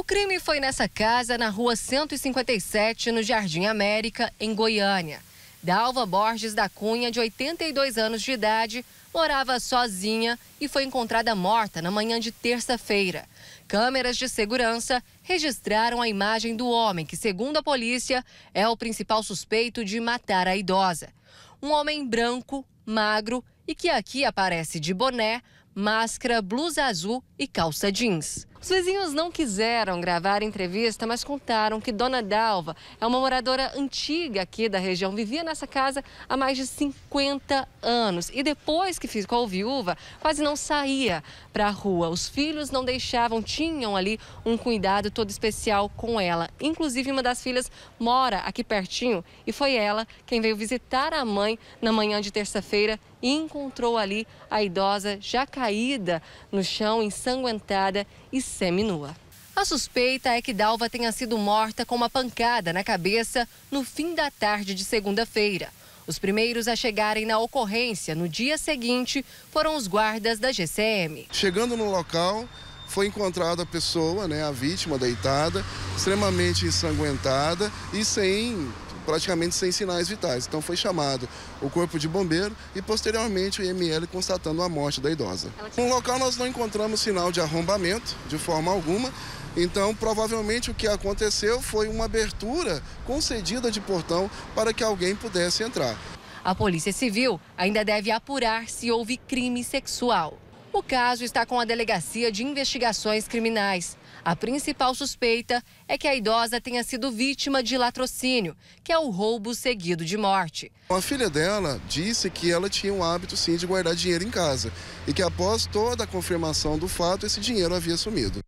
O crime foi nessa casa, na rua 157, no Jardim América, em Goiânia. Dalva Borges da Cunha, de 82 anos de idade, morava sozinha e foi encontrada morta na manhã de terça-feira. Câmeras de segurança registraram a imagem do homem, que, segundo a polícia, é o principal suspeito de matar a idosa. Um homem branco, magro e que aqui aparece de boné, máscara, blusa azul e calça jeans. Os vizinhos não quiseram gravar entrevista, mas contaram que Dona Dalva é uma moradora antiga aqui da região. Vivia nessa casa há mais de 50 anos e depois que ficou viúva, quase não saía para a rua. Os filhos não deixavam, tinham ali um cuidado todo especial com ela. Inclusive, uma das filhas mora aqui pertinho e foi ela quem veio visitar a mãe na manhã de terça-feira e encontrou ali a idosa já caída no chão, ensanguentada e seminua. A suspeita é que Dalva tenha sido morta com uma pancada na cabeça no fim da tarde de segunda-feira. Os primeiros a chegarem na ocorrência no dia seguinte foram os guardas da GCM. Chegando no local, foi encontrada a pessoa, né, a vítima deitada, extremamente ensanguentada e sem praticamente sem sinais vitais. Então foi chamado o corpo de bombeiro e posteriormente o IML constatando a morte da idosa. No local nós não encontramos sinal de arrombamento de forma alguma. Então, provavelmente o que aconteceu foi uma abertura concedida de portão para que alguém pudesse entrar. A Polícia Civil ainda deve apurar se houve crime sexual. O caso está com a Delegacia de Investigações Criminais. A principal suspeita é que a idosa tenha sido vítima de latrocínio, que é o roubo seguido de morte. A filha dela disse que ela tinha um hábito sim de guardar dinheiro em casa e que após toda a confirmação do fato, esse dinheiro havia sumido.